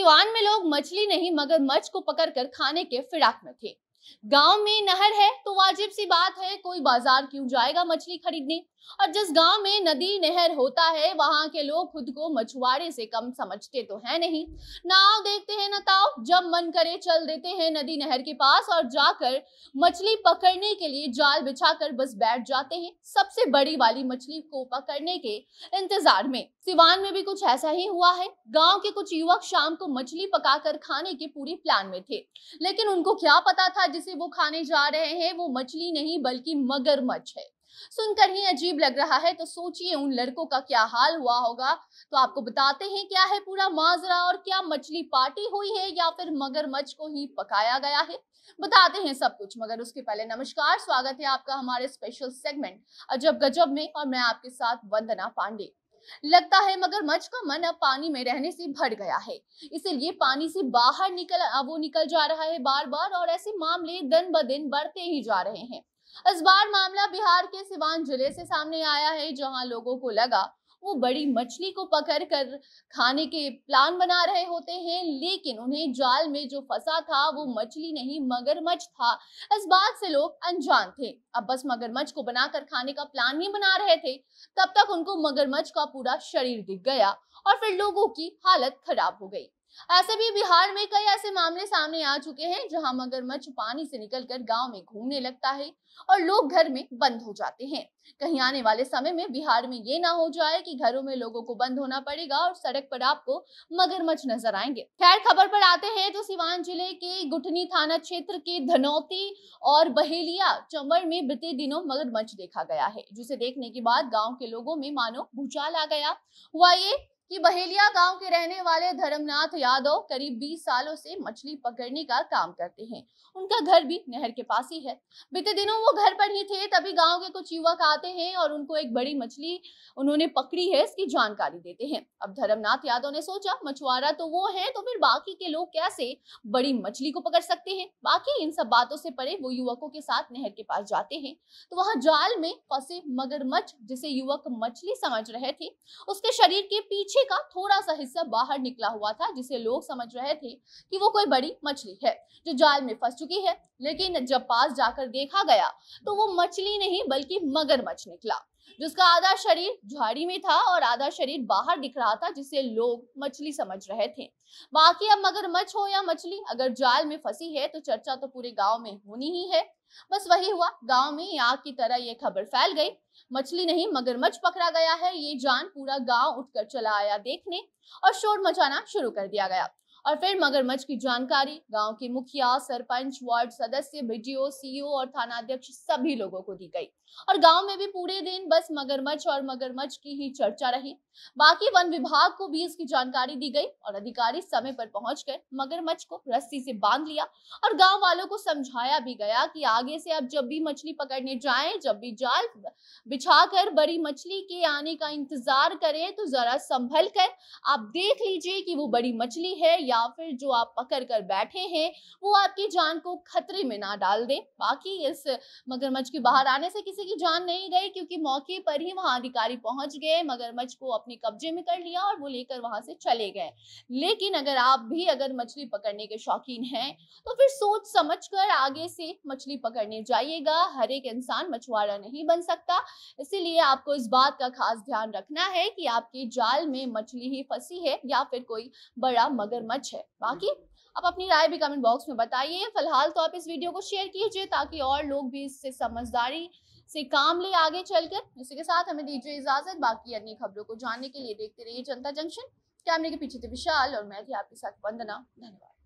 सिवान में लोग मछली नहीं मगर मच को कर खाने के फिराक में थे गांव में नहर है तो वाजिब सी बात है कोई बाजार क्यों जाएगा मछली खरीदने और जिस गांव में नदी नहर होता है वहां के लोग खुद को मछुआरे से कम समझते तो है नहीं नाव देखते हैं ना ताव जब मन करे चल देते हैं नदी नहर के पास और जाकर मछली पकड़ने के लिए जाल बिछाकर बस बैठ जाते हैं सबसे बड़ी वाली मछली को पकड़ने के इंतजार में सिवान में भी कुछ ऐसा ही हुआ है गांव के कुछ युवक शाम को मछली पकाकर खाने के पूरी प्लान में थे लेकिन उनको क्या पता था जिसे वो खाने जा रहे हैं वो मछली नहीं बल्कि मगरमच्छ है सुनकर ही अजीब लग रहा है तो सोचिए उन लड़कों का क्या हाल हुआ होगा तो आपको बताते हैं क्या है पूरा माजरा और क्या मछली पार्टी हुई है या फिर मगरमच्छ को ही पकाया गया है बताते हैं सब कुछ मगर उसके पहले नमस्कार स्वागत है आपका हमारे स्पेशल सेगमेंट अजब गजब में और मैं आपके साथ वंदना पांडे लगता है मगर मच का मन अब पानी में रहने से भर गया है इसीलिए पानी से बाहर निकल वो निकल जा रहा है बार बार और ऐसे मामले दिन ब दिन बढ़ते ही जा रहे हैं इस बार मामला बिहार के सिवान जिले से सामने आया है जहां लोगों को लगा वो बड़ी मछली को पकड़ कर खाने के प्लान बना रहे होते हैं लेकिन उन्हें जाल में जो फंसा था वो मछली नहीं मगरमच्छ था इस बात से लोग अनजान थे अब बस मगरमच्छ को बनाकर खाने का प्लान ही बना रहे थे तब तक उनको मगरमच्छ का पूरा शरीर दिख गया और फिर लोगों की हालत खराब हो गई ऐसे भी बिहार में कई ऐसे मामले सामने आ चुके हैं जहां मगरमच्छ पानी से निकलकर गांव में घूमने लगता है और लोग घर में बंद हो जाते हैं कहीं आने वाले समय में बिहार में ये ना हो जाए कि घरों में लोगों को बंद होना पड़ेगा और सड़क पर आपको मगरमच्छ नजर आएंगे खैर खबर पर आते हैं तो सिवान जिले के गुटनी थाना क्षेत्र के धनौती और बहेलिया चंबर में बीते दिनों मगरमच्छ देखा गया है जिसे देखने के बाद गाँव के लोगों में मानो भूचाल आ गया हुआ ये कि बहेलिया गांव के रहने वाले धर्मनाथ यादव करीब 20 सालों से मछली पकड़ने का काम करते हैं उनका घर भी नहर के पास ही है बीते दिनों वो घर पर ही थे तभी गांव के कुछ युवक आते हैं और उनको एक बड़ी मछली उन्होंने पकड़ी है इसकी जानकारी देते हैं अब धर्मनाथ यादव ने सोचा मछुआरा तो वो है तो फिर बाकी के लोग कैसे बड़ी मछली को पकड़ सकते हैं बाकी इन सब बातों से परे वो युवकों के साथ नहर के पास जाते हैं तो वहां जाल में फंसे मगरमच्छ जिसे युवक मछली समझ रहे थे उसके शरीर के पीछे मच्छी का थोड़ा सा हिस्सा बाहर निकला हुआ था जिसे लोग समझ रहे थे कि वो कोई बड़ी मछली है जो जाल में फंस चुकी है लेकिन जब पास जाकर देखा गया तो वो मछली नहीं बल्कि मगरमच्छ निकला जिसका आधा शरीर झाड़ी में था और आधा शरीर बाहर दिख रहा था जिसे लोग मछली समझ रहे थे बाकी अब मगरमच्छ हो या मछली अगर जाल में फंसी है तो चर्चा तो पूरे गांव में होनी ही है बस वही हुआ गांव में आग की तरह ये खबर फैल गई मछली नहीं मगरमच्छ पकड़ा गया है ये जान पूरा गांव उठकर चला आया देखने और शोर मचाना शुरू कर दिया गया और फिर मगरमच्छ की जानकारी गांव के मुखिया सरपंच वार्ड सदस्य बीडीओ सीईओ e और थानाध्यक्ष सभी लोगों को दी गई और गांव में भी पूरे दिन बस मगरमच्छ और मगरमच्छ की ही चर्चा रही बाकी वन विभाग को भी इसकी जानकारी दी गई और अधिकारी समय पर पहुंच कर मगरमच्छ को रस्सी से बांध लिया और गाँव वालों को समझाया भी गया कि आगे से आप जब भी मछली पकड़ने जाए जब भी जाल बिछा बड़ी मछली के आने का इंतजार करें तो जरा संभल कर आप देख लीजिए कि वो बड़ी मछली है या फिर जो आप पकड़ कर बैठे हैं वो आपकी जान को खतरे में ना डाल दें बाकी इस मगरमच्छ के बाहर आने से किसी की जान नहीं गई क्योंकि मौके पर ही वहां अधिकारी पहुंच गए मगरमच्छ को अपने कब्जे में कर लिया और वो लेकर वहां से चले गए लेकिन अगर आप भी अगर मछली पकड़ने के शौकीन हैं तो फिर सोच समझ कर आगे से मछली पकड़ने जाइएगा हर एक इंसान मछुआरा नहीं बन सकता इसीलिए आपको इस बात का खास ध्यान रखना है कि आपके जाल में मछली ही फंसी है या फिर कोई बड़ा मगरमच्छ सच है बाकी आप अपनी राय भी कमेंट बॉक्स में बताइए फिलहाल तो आप इस वीडियो को शेयर कीजिए ताकि और लोग भी इससे समझदारी से काम ले आगे चलकर इसी के साथ हमें दीजिए इजाजत बाकी अन्य खबरों को जानने के लिए देखते रहिए जनता जंक्शन कैमरे के पीछे थे विशाल और मैं थी आपके साथ वंदना धन्यवाद